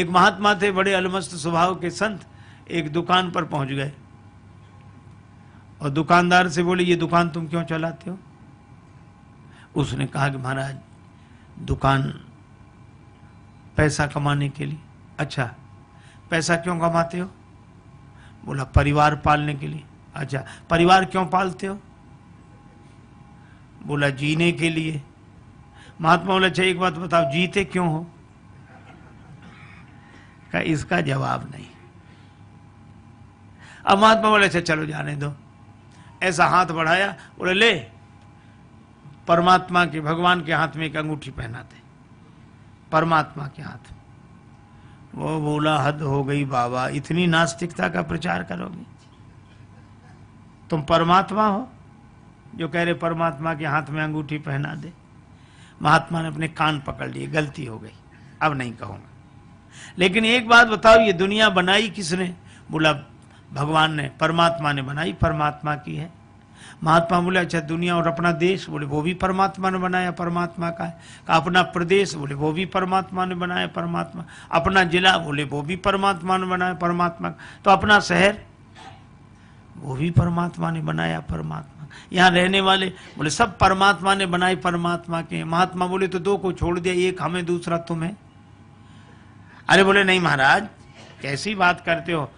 एक महात्मा थे बड़े अलमस्त स्वभाव के संत एक दुकान पर पहुंच गए और दुकानदार से बोले ये दुकान तुम क्यों चलाते हो उसने कहा कि महाराज दुकान पैसा कमाने के लिए अच्छा पैसा क्यों कमाते हो बोला परिवार पालने के लिए अच्छा परिवार क्यों पालते हो बोला जीने के लिए महात्मा बोला अच्छा एक बात बताओ जीते क्यों हो का इसका जवाब नहीं अब महात्मा बोले अच्छा चलो जाने दो ऐसा हाथ बढ़ाया बोले ले परमात्मा के भगवान के हाथ में एक अंगूठी पहनाते परमात्मा के हाथ वो बोला हद हो गई बाबा इतनी नास्तिकता का प्रचार करोगे तुम परमात्मा हो जो कह रहे परमात्मा के हाथ में अंगूठी पहना दे महात्मा ने अपने कान पकड़ लिए गलती हो गई अब नहीं कहूंगा लेकिन एक बात बताओ ये दुनिया बनाई किसने बोला भगवान ने परमात्मा ने बनाई परमात्मा की है महात्मा बोले अच्छा दुनिया और अपना देश बोले वो भी परमात्मा ने बनाया परमात्मा का है का अपना प्रदेश बोले वो भी परमात्मा ने बनाया परमात्मा अपना जिला बोले वो भी परमात्मा ने बनाया परमात्मा का तो अपना शहर वो भी परमात्मा ने बनाया परमात्मा यहाँ रहने वाले बोले सब परमात्मा ने बनाई परमात्मा के महात्मा बोले तो दो को छोड़ दिया एक हमें दूसरा तुम्हें अरे बोले नहीं महाराज कैसी बात करते हो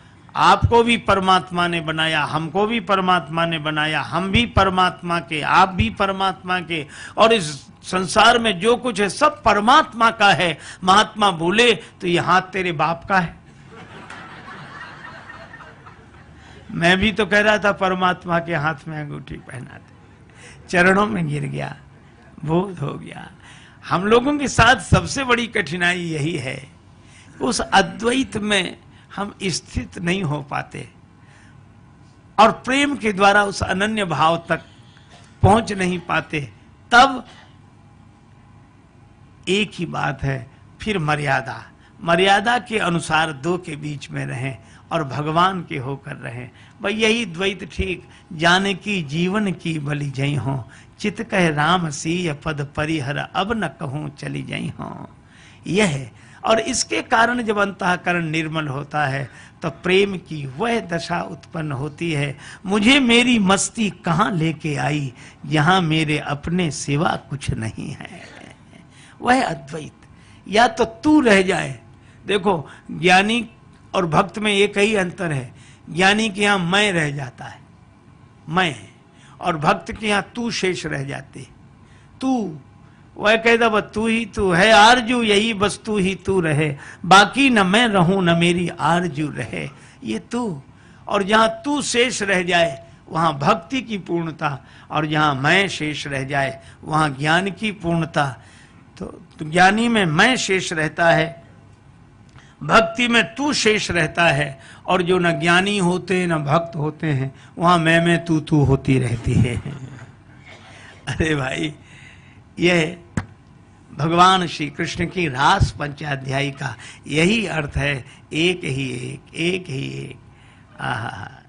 आपको भी परमात्मा ने बनाया हमको भी परमात्मा ने बनाया हम भी परमात्मा के आप भी परमात्मा के और इस संसार में जो कुछ है सब परमात्मा का है महात्मा भूले तो ये हाथ तेरे बाप का है मैं भी तो कह रहा था परमात्मा के हाथ में अंगूठी पहनाते चरणों में गिर गया बोध हो गया हम लोगों के साथ सबसे बड़ी कठिनाई यही है उस अद्वैत में हम स्थित नहीं हो पाते और प्रेम के द्वारा उस अनन्य भाव तक पहुंच नहीं पाते तब एक ही बात है फिर मर्यादा मर्यादा के अनुसार दो के बीच में रहें और भगवान के होकर रहें भाई यही द्वैत ठीक जाने की जीवन की बलि जई हो चित कह राम सी पद परिहर अब न कहूँ चली जई हो यह और इसके कारण जब अंतकरण निर्मल होता है तो प्रेम की वह दशा उत्पन्न होती है मुझे मेरी मस्ती कहाँ लेके आई यहाँ मेरे अपने सिवा कुछ नहीं है वह अद्वैत या तो तू रह जाए देखो ज्ञानी और भक्त में एक ही अंतर है ज्ञानी के यहाँ मैं रह जाता है मैं और भक्त के यहाँ तू शेष रह जाते तू वह कहता बस तू ही तू है आरजू यही बस तू ही तू रहे बाकी न मैं रहूं न मेरी आरजू रहे ये तू और जहां तू शेष रह जाए वहां भक्ति की पूर्णता और जहां मैं शेष रह जाए वहां ज्ञान की पूर्णता तो ज्ञानी में मैं शेष रहता है भक्ति में तू शेष रहता है और जो न ज्ञानी होते न भक्त होते हैं वहां मैं मैं तू तू होती रहती है अरे भाई यह भगवान श्री कृष्ण की रास पंचाध्यायी का यही अर्थ है एक ही एक एक ही एक आहा